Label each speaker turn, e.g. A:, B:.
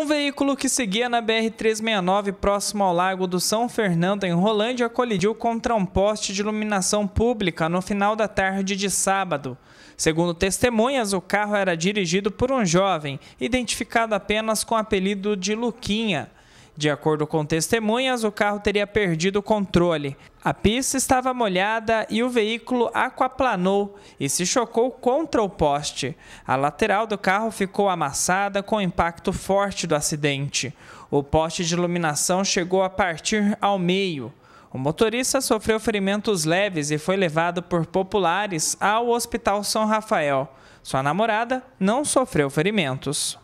A: Um veículo que seguia na BR-369 próximo ao Lago do São Fernando, em Rolândia, colidiu contra um poste de iluminação pública no final da tarde de sábado. Segundo testemunhas, o carro era dirigido por um jovem, identificado apenas com o apelido de Luquinha. De acordo com testemunhas, o carro teria perdido o controle. A pista estava molhada e o veículo aquaplanou e se chocou contra o poste. A lateral do carro ficou amassada com o impacto forte do acidente. O poste de iluminação chegou a partir ao meio. O motorista sofreu ferimentos leves e foi levado por populares ao Hospital São Rafael. Sua namorada não sofreu ferimentos.